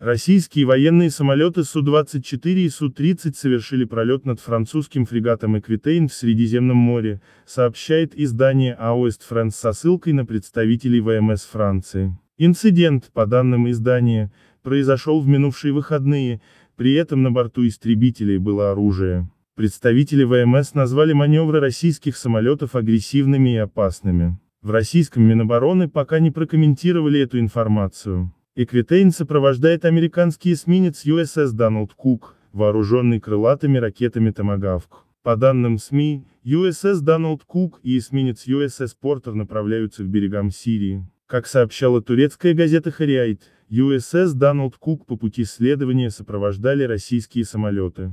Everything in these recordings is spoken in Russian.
Российские военные самолеты Су-24 и Су-30 совершили пролет над французским фрегатом «Эквитейн» в Средиземном море, сообщает издание «Аоэст Франс» со ссылкой на представителей ВМС Франции. Инцидент, по данным издания, произошел в минувшие выходные, при этом на борту истребителей было оружие. Представители ВМС назвали маневры российских самолетов агрессивными и опасными. В российском Минобороны пока не прокомментировали эту информацию. Эквитейн сопровождает американский эсминец USS Дональд Кук, вооруженный крылатыми ракетами «Томагавк». По данным СМИ, USS Дональд Кук и эсминец USS Портер направляются к берегам Сирии. Как сообщала турецкая газета «Хариайт», USS Дональд Кук по пути следования сопровождали российские самолеты.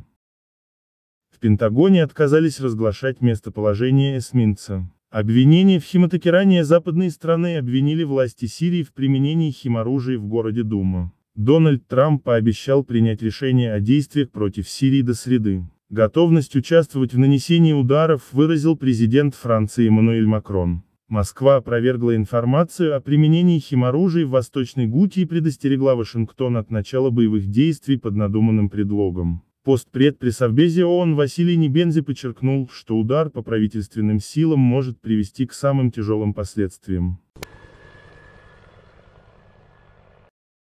В Пентагоне отказались разглашать местоположение эсминца. Обвинения в химатокирании западные страны обвинили власти Сирии в применении химоружия в городе Дума. Дональд Трамп пообещал принять решение о действиях против Сирии до среды. Готовность участвовать в нанесении ударов выразил президент Франции Эммануэль Макрон. Москва опровергла информацию о применении химоружия в Восточной Гутии и предостерегла Вашингтон от начала боевых действий под надуманным предлогом. Постпред при Совбезе ООН Василий Небензи подчеркнул, что удар по правительственным силам может привести к самым тяжелым последствиям.